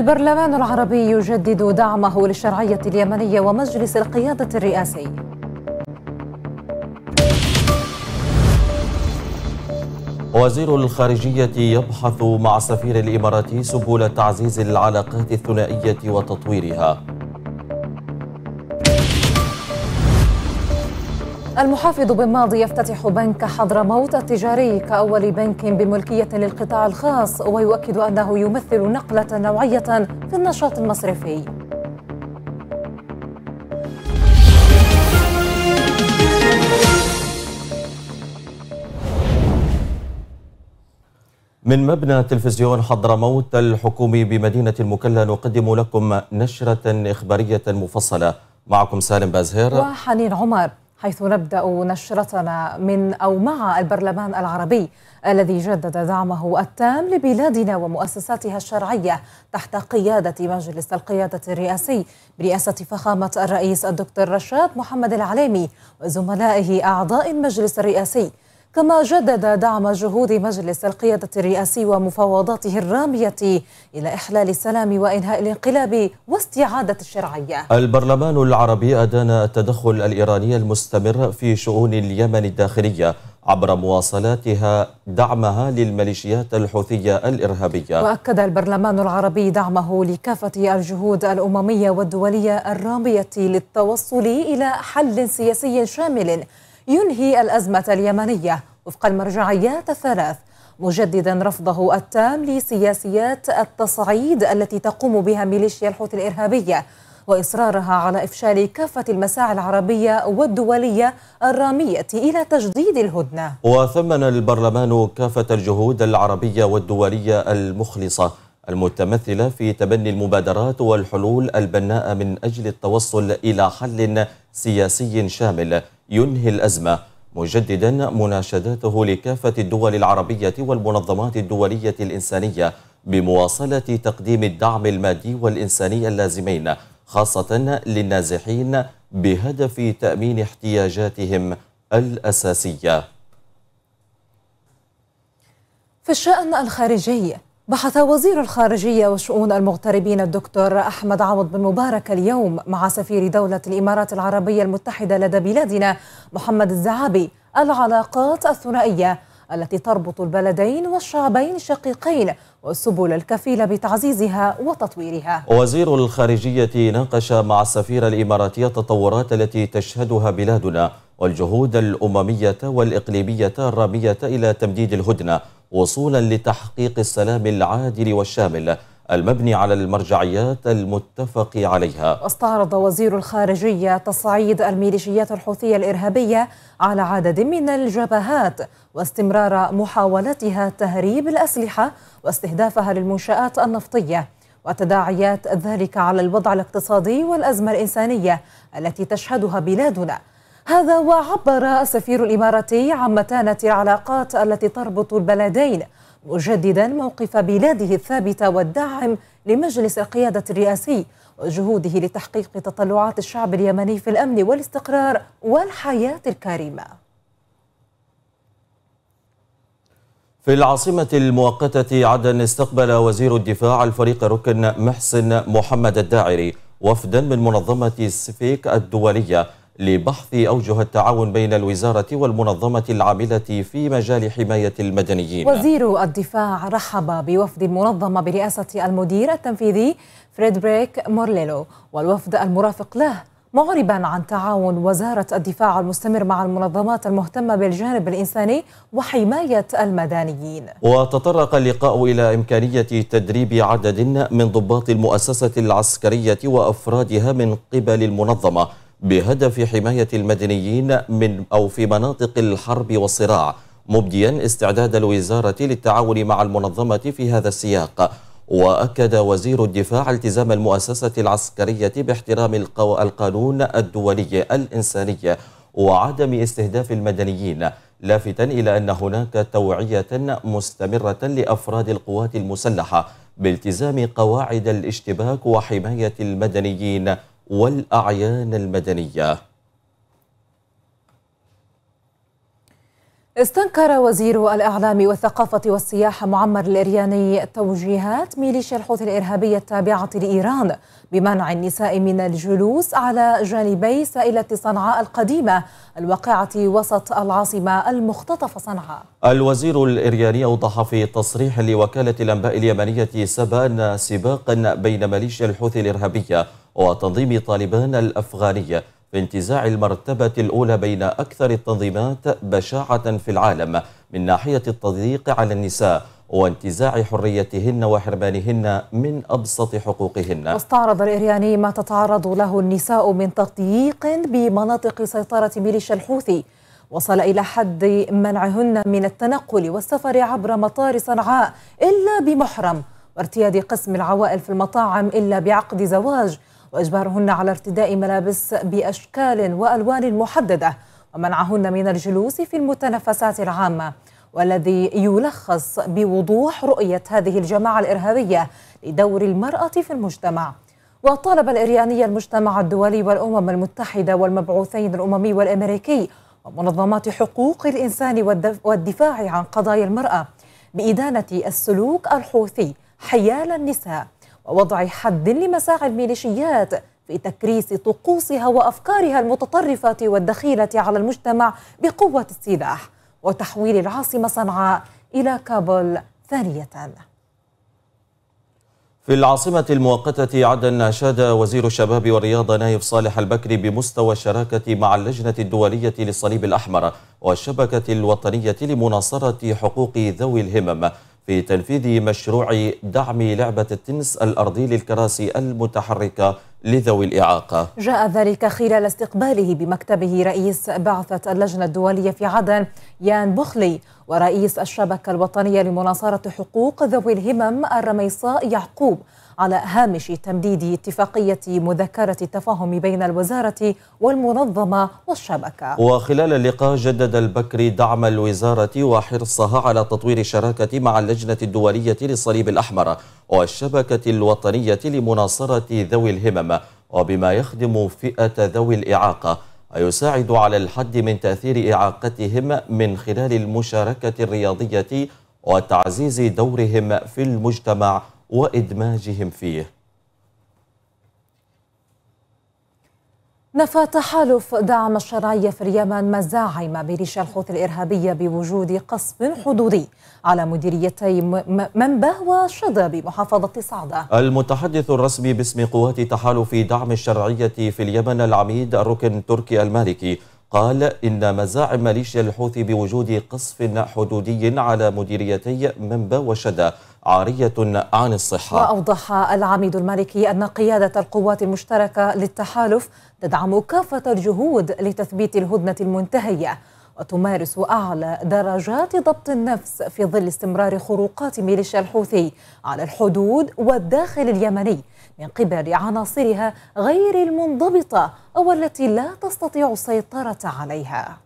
البرلمان العربي يجدد دعمه للشرعية اليمنية ومجلس القيادة الرئاسي وزير الخارجية يبحث مع سفير الإماراتي سبل تعزيز العلاقات الثنائية وتطويرها المحافظ بن ماضي يفتتح بنك حضرموت التجاري كأول بنك بملكية للقطاع الخاص ويؤكد أنه يمثل نقلة نوعية في النشاط المصرفي من مبنى تلفزيون حضرموت الحكومي بمدينة المكلا نقدم لكم نشرة إخبارية مفصلة معكم سالم بازهير وحنين عمر حيث نبدا نشرتنا من او مع البرلمان العربي الذي جدد دعمه التام لبلادنا ومؤسساتها الشرعيه تحت قياده مجلس القياده الرئاسي برئاسه فخامه الرئيس الدكتور رشاد محمد العليمي وزملائه اعضاء المجلس الرئاسي كما جدد دعم جهود مجلس القيادة الرئاسي ومفاوضاته الرامية إلى إحلال السلام وإنهاء الانقلاب واستعادة الشرعية البرلمان العربي أدان التدخل الإيراني المستمر في شؤون اليمن الداخلية عبر مواصلاتها دعمها للميليشيات الحوثية الإرهابية وأكد البرلمان العربي دعمه لكافة الجهود الأممية والدولية الرامية للتوصل إلى حل سياسي شامل ينهي الأزمة اليمنية وفق المرجعيات الثلاث مجددا رفضه التام لسياسيات التصعيد التي تقوم بها ميليشيا الحوثي الإرهابية وإصرارها على إفشال كافة المساعي العربية والدولية الرامية إلى تجديد الهدنة وثمن البرلمان كافة الجهود العربية والدولية المخلصة المتمثلة في تبني المبادرات والحلول البناءة من أجل التوصل إلى حل سياسي شامل ينهي الأزمة مجددا مناشداته لكافة الدول العربية والمنظمات الدولية الإنسانية بمواصلة تقديم الدعم المادي والإنساني اللازمين خاصة للنازحين بهدف تأمين احتياجاتهم الأساسية في الشأن الخارجي بحث وزير الخارجية وشؤون المغتربين الدكتور أحمد عوض بن مبارك اليوم مع سفير دولة الإمارات العربية المتحدة لدى بلادنا محمد الزعابي العلاقات الثنائية التي تربط البلدين والشعبين الشقيقين والسبل الكفيلة بتعزيزها وتطويرها وزير الخارجية ناقش مع السفيرة الإماراتية التطورات التي تشهدها بلادنا والجهود الأممية والإقليمية الرامية إلى تمديد الهدنة وصولا لتحقيق السلام العادل والشامل المبني على المرجعيات المتفق عليها واستعرض وزير الخارجية تصعيد الميليشيات الحوثية الإرهابية على عدد من الجبهات واستمرار محاولتها تهريب الأسلحة واستهدافها للمنشآت النفطية وتداعيات ذلك على الوضع الاقتصادي والأزمة الإنسانية التي تشهدها بلادنا هذا وعبر السفير الإماراتي عن متانة العلاقات التي تربط البلدين مجددا موقف بلاده الثابت والداعم لمجلس القيادة الرئاسي وجهوده لتحقيق تطلعات الشعب اليمني في الأمن والاستقرار والحياة الكريمة في العاصمة المؤقتة عدن استقبل وزير الدفاع الفريق الركن محسن محمد الداعري وفدا من منظمة السفيك الدولية لبحث أوجه التعاون بين الوزارة والمنظمة العاملة في مجال حماية المدنيين وزير الدفاع رحب بوفد المنظمة برئاسة المدير التنفيذي فريدريك مورليلو والوفد المرافق له معربا عن تعاون وزارة الدفاع المستمر مع المنظمات المهتمة بالجانب الإنساني وحماية المدنيين وتطرق اللقاء إلى إمكانية تدريب عدد من ضباط المؤسسة العسكرية وأفرادها من قبل المنظمة بهدف حماية المدنيين من أو في مناطق الحرب والصراع مبديا استعداد الوزارة للتعاون مع المنظمة في هذا السياق وأكد وزير الدفاع التزام المؤسسة العسكرية باحترام القانون الدولي الإنساني وعدم استهداف المدنيين لافتا إلى أن هناك توعية مستمرة لأفراد القوات المسلحة بالتزام قواعد الاشتباك وحماية المدنيين والأعيان المدنية استنكر وزير الإعلام والثقافة والسياحة معمر الإرياني توجيهات ميليشيا الحوثي الإرهابية التابعة لإيران بمنع النساء من الجلوس على جانبي سائلة صنعاء القديمة الواقعة وسط العاصمة المختطفة صنعاء الوزير الإرياني أوضح في تصريح لوكالة الأنباء اليمنية سبا أن سباقا بين ميليشيا الحوثي الإرهابية وتنظيم طالبان الأفغانية في انتزاع المرتبة الأولى بين أكثر التنظيمات بشاعة في العالم من ناحية التضييق على النساء وانتزاع حريتهن وحرمانهن من أبسط حقوقهن استعرض الإرياني ما تتعرض له النساء من تضييق بمناطق سيطرة ميليشيا الحوثي وصل إلى حد منعهن من التنقل والسفر عبر مطار صنعاء إلا بمحرم وارتياد قسم العوائل في المطاعم إلا بعقد زواج وإجبارهن على ارتداء ملابس بأشكال وألوان محددة ومنعهن من الجلوس في المتنفسات العامة والذي يلخص بوضوح رؤية هذه الجماعة الإرهابية لدور المرأة في المجتمع وطالب الإرياني المجتمع الدولي والأمم المتحدة والمبعوثين الأممي والأمريكي ومنظمات حقوق الإنسان والدفاع عن قضايا المرأة بإدانة السلوك الحوثي حيال النساء ووضع حد لمساعي الميليشيات في تكريس طقوسها وافكارها المتطرفه والدخيله على المجتمع بقوه السلاح وتحويل العاصمه صنعاء الى كابول ثانيه في العاصمة المؤقتة عدن أشاد وزير الشباب والرياضة نايف صالح البكري بمستوى الشراكة مع اللجنة الدولية للصليب الأحمر والشبكة الوطنية لمناصرة حقوق ذوي الهمم في تنفيذ مشروع دعم لعبة التنس الأرضي للكراسي المتحركة لذوي الإعاقة جاء ذلك خلال استقباله بمكتبه رئيس بعثة اللجنة الدولية في عدن يان بخلي ورئيس الشبكة الوطنية لمناصرة حقوق ذوي الهمم الرميصاء يعقوب على هامش تمديد اتفاقية مذكرة التفاهم بين الوزارة والمنظمة والشبكة وخلال اللقاء جدد البكري دعم الوزارة وحرصها على تطوير الشراكة مع اللجنة الدولية للصليب الأحمر والشبكة الوطنية لمناصرة ذوي الهمم وبما يخدم فئة ذوي الإعاقة ويساعد على الحد من تأثير إعاقتهم من خلال المشاركة الرياضية وتعزيز دورهم في المجتمع وإدماجهم فيه نفى تحالف دعم الشرعية في اليمن مزاعم ميليشيا الحوثي الإرهابية بوجود قصف حدودي على مديريتي منبه وشذا بمحافظة صعدة المتحدث الرسمي باسم قوات تحالف دعم الشرعية في اليمن العميد الركن تركي المالكي قال إن مزاعم ميليشيا الحوثي بوجود قصف حدودي على مديريتي منبا وشدا عارية عن الصحة وأوضح العميد المالكي أن قيادة القوات المشتركة للتحالف تدعم كافة الجهود لتثبيت الهدنة المنتهية وتمارس أعلى درجات ضبط النفس في ظل استمرار خروقات ميليشيا الحوثي على الحدود والداخل اليمني من قبل عناصرها غير المنضبطة أو التي لا تستطيع السيطرة عليها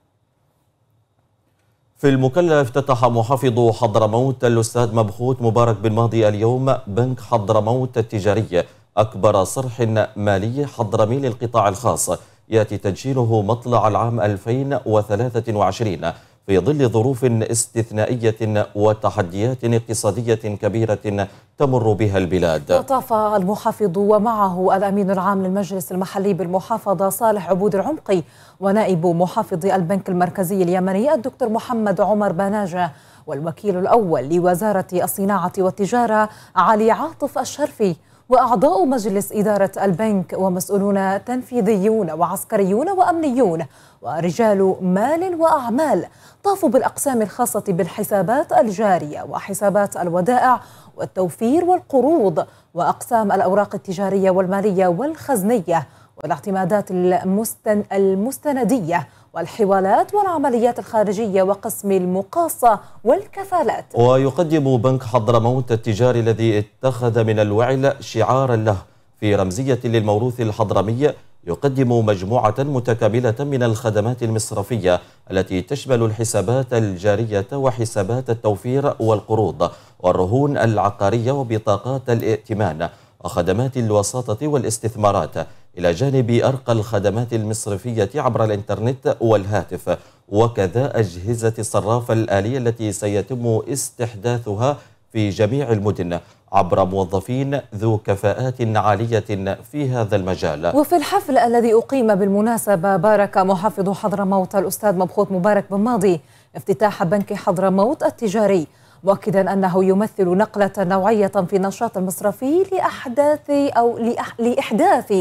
في المكلا افتتح محافظ حضرموت الأستاذ مبخوت مبارك بن ماضي اليوم بنك حضرموت التجاري أكبر صرح مالي حضرمي للقطاع الخاص يأتي تدشينه مطلع العام 2023 في ظل ظروف استثنائية وتحديات اقتصادية كبيرة تمر بها البلاد أطاف المحافظ ومعه الأمين العام للمجلس المحلي بالمحافظة صالح عبود العمقي ونائب محافظ البنك المركزي اليمني الدكتور محمد عمر بناجة والوكيل الأول لوزارة الصناعة والتجارة علي عاطف الشرفي وأعضاء مجلس إدارة البنك ومسؤولون تنفيذيون وعسكريون وأمنيون ورجال مال وأعمال طافوا بالأقسام الخاصة بالحسابات الجارية وحسابات الودائع والتوفير والقروض وأقسام الأوراق التجارية والمالية والخزنية والاعتمادات المستن المستندية والحوالات والعمليات الخارجية وقسم المقاصة والكفالات ويقدم بنك حضرموت التجاري الذي اتخذ من الوعل شعارا له في رمزية للموروث الحضرمي يقدم مجموعة متكاملة من الخدمات المصرفية التي تشمل الحسابات الجارية وحسابات التوفير والقروض والرهون العقارية وبطاقات الائتمان وخدمات الوساطة والاستثمارات إلى جانب أرقى الخدمات المصرفية عبر الإنترنت والهاتف وكذا أجهزة الصرافة الآلية التي سيتم استحداثها في جميع المدن عبر موظفين ذو كفاءات عالية في هذا المجال وفي الحفل الذي أقيم بالمناسبة بارك محافظ حضرموت الأستاذ مبخوت مبارك بن ماضي افتتاح بنك حضرموت التجاري مؤكدا أنه يمثل نقلة نوعية في النشاط المصرفي لأحداث أو لإحداث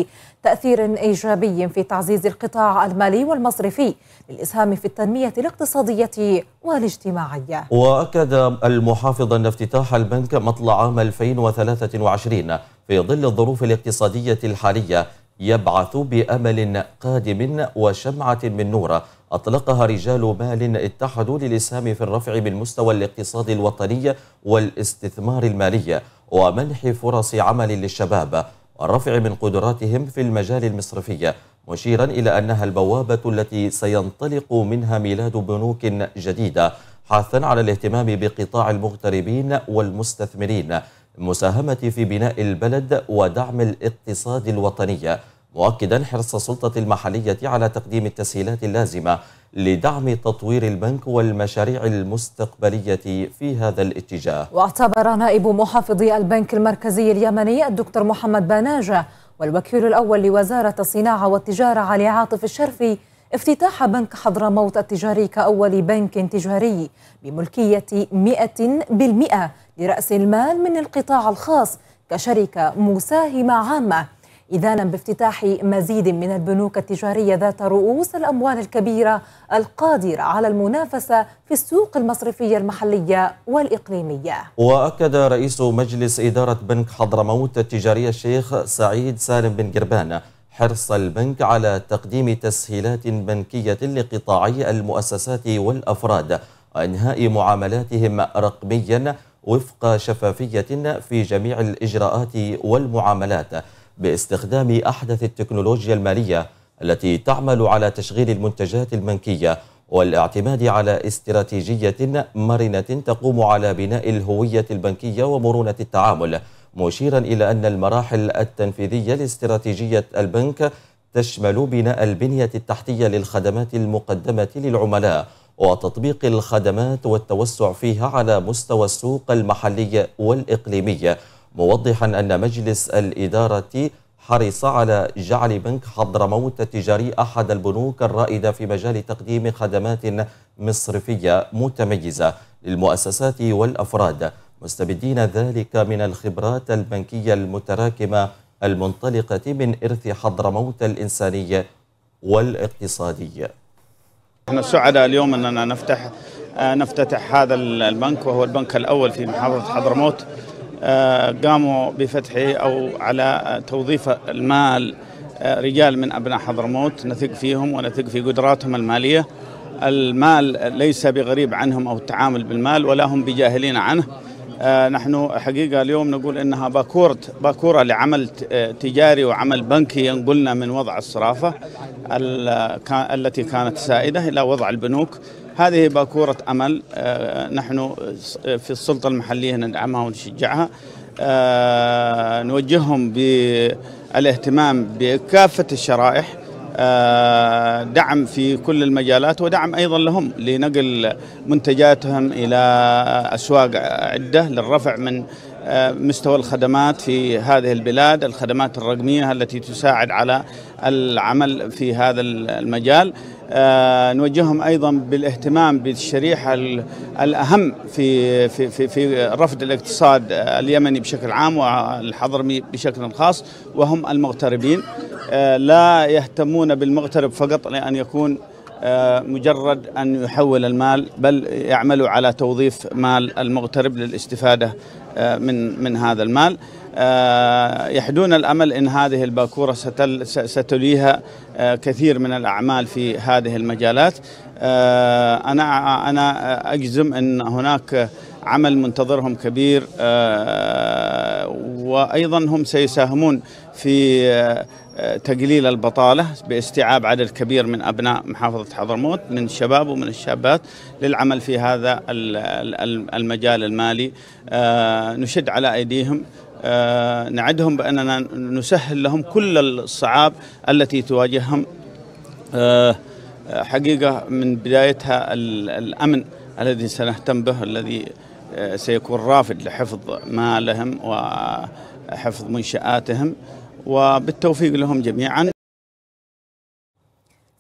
تأثير إيجابي في تعزيز القطاع المالي والمصرفي للإسهام في التنمية الاقتصادية والاجتماعية وأكد المحافظ أن افتتاح البنك مطلع عام 2023 في ظل الظروف الاقتصادية الحالية يبعث بأمل قادم وشمعة من نور أطلقها رجال مال اتحدوا للإسهام في الرفع من مستوى الاقتصاد الوطني والاستثمار المالي ومنح فرص عمل للشباب والرفع من قدراتهم في المجال المصرفي مشيرا إلى أنها البوابة التي سينطلق منها ميلاد بنوك جديدة حاثا على الاهتمام بقطاع المغتربين والمستثمرين المساهمة في بناء البلد ودعم الاقتصاد الوطني مؤكدا حرص السلطة المحلية على تقديم التسهيلات اللازمة لدعم تطوير البنك والمشاريع المستقبلية في هذا الاتجاه واعتبر نائب محافظي البنك المركزي اليمني الدكتور محمد باناجة والوكيل الأول لوزارة الصناعة والتجارة علي عاطف الشرفي افتتاح بنك حضرموت التجاري كأول بنك تجاري بملكية 100% لرأس المال من القطاع الخاص كشركة مساهمة عامة إذانا بافتتاح مزيد من البنوك التجارية ذات رؤوس الأموال الكبيرة القادرة على المنافسة في السوق المصرفية المحلية والإقليمية وأكد رئيس مجلس إدارة بنك حضرموت التجارية الشيخ سعيد سالم بن جربان حرص البنك على تقديم تسهيلات بنكية لقطاعي المؤسسات والأفراد وإنهاء معاملاتهم رقميا وفق شفافية في جميع الإجراءات والمعاملات باستخدام أحدث التكنولوجيا المالية التي تعمل على تشغيل المنتجات البنكيه والاعتماد على استراتيجية مرنة تقوم على بناء الهوية البنكية ومرونة التعامل مشيرا إلى أن المراحل التنفيذية لاستراتيجية البنك تشمل بناء البنية التحتية للخدمات المقدمة للعملاء وتطبيق الخدمات والتوسع فيها على مستوى السوق المحلي والإقليمي موضحا أن مجلس الإدارة حرص على جعل بنك حضرموت التجاري أحد البنوك الرائدة في مجال تقديم خدمات مصرفية متميزة للمؤسسات والأفراد مستبدين ذلك من الخبرات البنكية المتراكمة المنطلقة من إرث حضرموت الإنساني والاقتصادي احنا سعداء اليوم أننا نفتح نفتتح هذا البنك وهو البنك الأول في محافظة حضرموت قاموا بفتح أو على توظيف المال رجال من أبناء حضرموت نثق فيهم ونثق في قدراتهم المالية المال ليس بغريب عنهم أو التعامل بالمال ولا هم بجاهلين عنه آه، نحن حقيقة اليوم نقول إنها باكورة باكورة لعمل آه، تجاري وعمل بنكي ينقلنا من وضع الصرافة آه، التي كانت سائدة إلى وضع البنوك هذه باكورة أمل آه، نحن في السلطة المحلية ندعمها ونشجعها آه، نوجههم بالاهتمام بكافة الشرائح آه، دعم في كل المجالات ودعم أيضا لهم لنقل منتجاتهم إلى أسواق عدة للرفع من مستوى الخدمات في هذه البلاد الخدمات الرقمية التي تساعد على العمل في هذا المجال آه، نوجههم ايضا بالاهتمام بالشريحه الاهم في في في, في رفض الاقتصاد اليمني بشكل عام والحضرمي بشكل خاص وهم المغتربين آه، لا يهتمون بالمغترب فقط لان يكون مجرد أن يحول المال بل يعملوا على توظيف مال المغترب للاستفادة آه، من من هذا المال آه، يحدون الأمل أن هذه الباكورة ستليها آه، كثير من الأعمال في هذه المجالات أنا أنا أجزم أن هناك عمل منتظرهم كبير آه، وايضا هم سيساهمون في آه، تقليل البطالة باستيعاب عدد كبير من أبناء محافظة حضرموت من الشباب ومن الشابات للعمل في هذا المجال المالي آه، نشد على أيديهم نعدهم بأننا نسهل لهم كل الصعاب التي تواجههم حقيقة من بدايتها الأمن الذي سنهتم به الذي آه، سيكون رافد لحفظ مالهم وحفظ منشآتهم وبالتوفيق لهم جميعا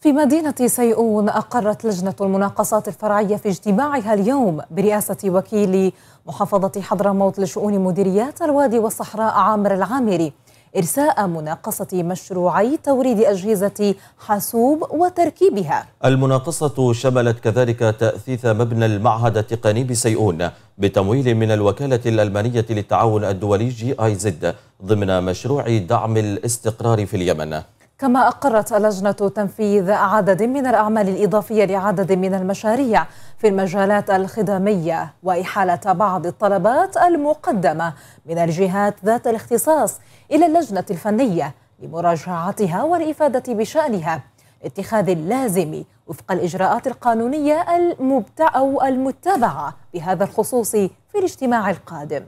في مدينة سيئون أقرت لجنة المناقصات الفرعية في اجتماعها اليوم برئاسة وكيل محافظة حضرموت لشؤون مديريات الوادي والصحراء عامر العامري إرساء مناقصة مشروعي توريد أجهزة حاسوب وتركيبها المناقصة شملت كذلك تأثيث مبنى المعهد التقني بسيئون بتمويل من الوكالة الألمانية للتعاون الدولي جي آي زد ضمن مشروع دعم الاستقرار في اليمن كما أقرت لجنة تنفيذ عدد من الأعمال الإضافية لعدد من المشاريع في المجالات الخدمية وإحالة بعض الطلبات المقدمة من الجهات ذات الاختصاص إلى اللجنة الفنية لمراجعتها والإفادة بشأنها اتخاذ اللازم وفق الإجراءات القانونية المبتع أو المتبعة بهذا الخصوص في الاجتماع القادم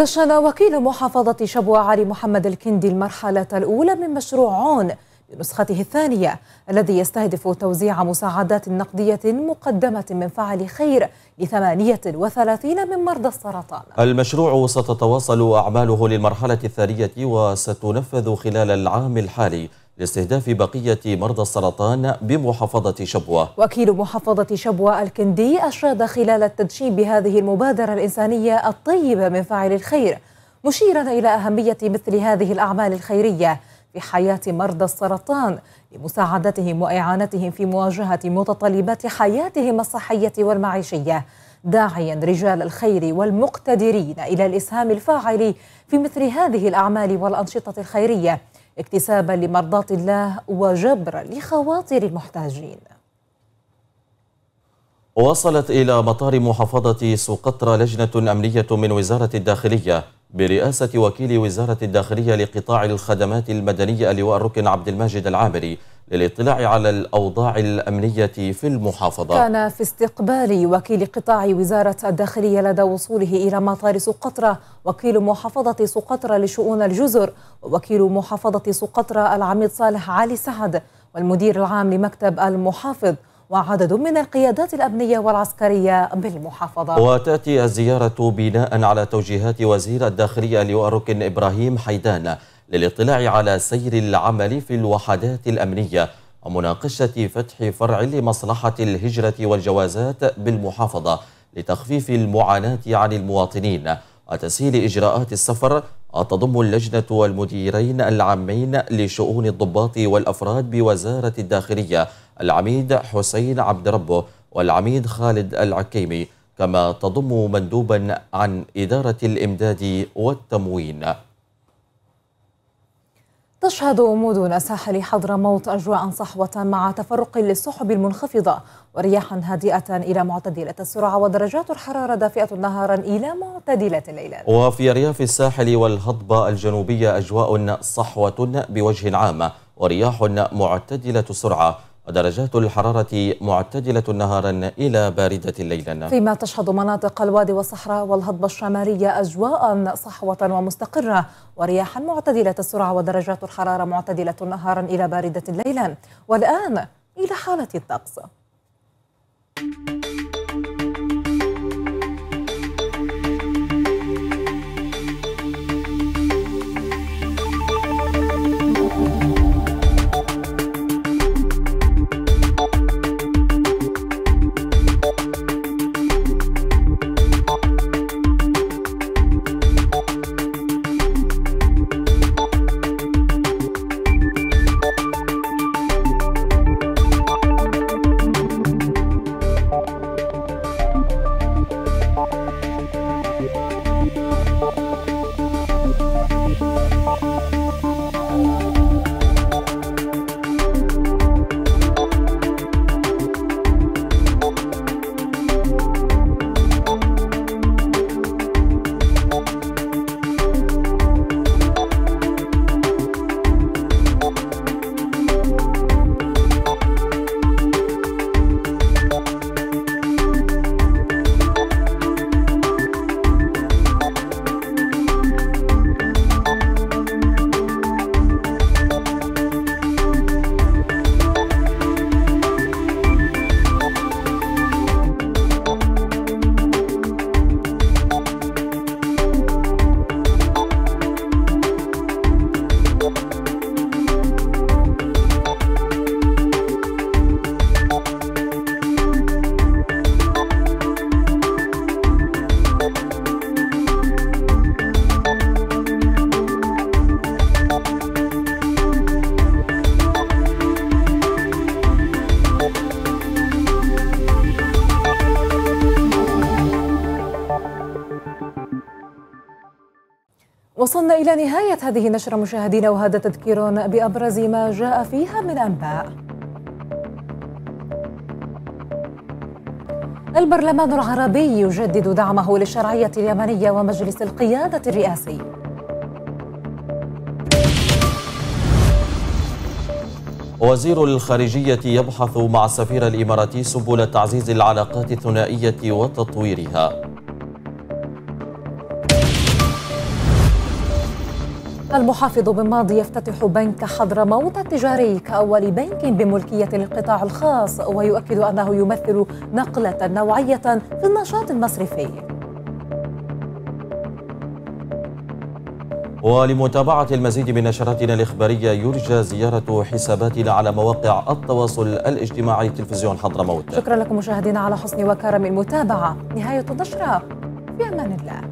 دشن وكيل محافظة شبوة علي محمد الكندي المرحلة الأولى من مشروع عون بنسخته الثانية الذي يستهدف توزيع مساعدات نقدية مقدمة من فعل خير لثمانية وثلاثين من مرضى السرطان المشروع ستتواصل أعماله للمرحلة الثانية وستنفذ خلال العام الحالي لاستهداف بقية مرضى السرطان بمحافظة شبوة وكيل محافظة شبوة الكندي أشاد خلال التدشين بهذه المبادرة الإنسانية الطيبة من فاعل الخير مشيرا إلى أهمية مثل هذه الأعمال الخيرية في حياة مرضى السرطان لمساعدتهم وإعانتهم في مواجهة متطلبات حياتهم الصحية والمعيشية داعيا رجال الخير والمقتدرين إلى الإسهام الفاعل في مثل هذه الأعمال والأنشطة الخيرية اكتسابا لمرضاة الله وجبرا لخواطر المحتاجين وصلت إلى مطار محافظة سقطرى لجنة أمنية من وزارة الداخلية برئاسة وكيل وزارة الداخلية لقطاع الخدمات المدنية لواء الركن عبد الماجد العامري للاطلاع على الأوضاع الأمنية في المحافظة كان في استقبال وكيل قطاع وزارة الداخلية لدى وصوله إلى مطار سقطرى وكيل محافظة سقطرى لشؤون الجزر ووكيل محافظة سقطرى العميد صالح علي سعد والمدير العام لمكتب المحافظ وعدد من القيادات الأمنية والعسكرية بالمحافظة وتأتي الزيارة بناء على توجيهات وزير الداخلية لواء ركن إبراهيم حيدان للاطلاع على سير العمل في الوحدات الأمنية ومناقشة فتح فرع لمصلحة الهجرة والجوازات بالمحافظة لتخفيف المعاناة عن المواطنين وتسهيل إجراءات السفر وتضم اللجنة والمديرين العامين لشؤون الضباط والأفراد بوزارة الداخلية العميد حسين عبد ربه والعميد خالد العكيمي كما تضم مندوبا عن إدارة الإمداد والتموين تشهد مدن ساحل حضرموت أجواء صحوة مع تفرق للسحب المنخفضة ورياح هادئة إلى معتدلة السرعة ودرجات الحرارة دافئة نهارا إلى معتدلة الليلة وفي أرياف الساحل والهضبة الجنوبية أجواء صحوة بوجه عام ورياح معتدلة السرعة ودرجات الحرارة معتدلة نهارا إلى باردة ليلا فيما تشهد مناطق الوادي والصحراء والهضبة الشمالية أجواء صحوة ومستقرة ورياحا معتدلة السرعة ودرجات الحرارة معتدلة نهارا إلى باردة ليلا والآن إلى حالة الطقس وصلنا إلى نهاية هذه النشرة مشاهدينا وهذا تذكير بأبرز ما جاء فيها من أنباء البرلمان العربي يجدد دعمه للشرعية اليمنية ومجلس القيادة الرئاسي وزير الخارجية يبحث مع السفير الإماراتي سبل تعزيز العلاقات الثنائية وتطويرها المحافظ بماضي يفتتح بنك حضرموت التجاري كأول بنك بملكية القطاع الخاص ويؤكد أنه يمثل نقلة نوعية في النشاط المصرفي ولمتابعة المزيد من نشراتنا الإخبارية يرجى زيارة حساباتنا على مواقع التواصل الاجتماعي تلفزيون حضرموت شكرا لكم مشاهدينا على حسن وكرم المتابعة نهاية النشرة في أمان الله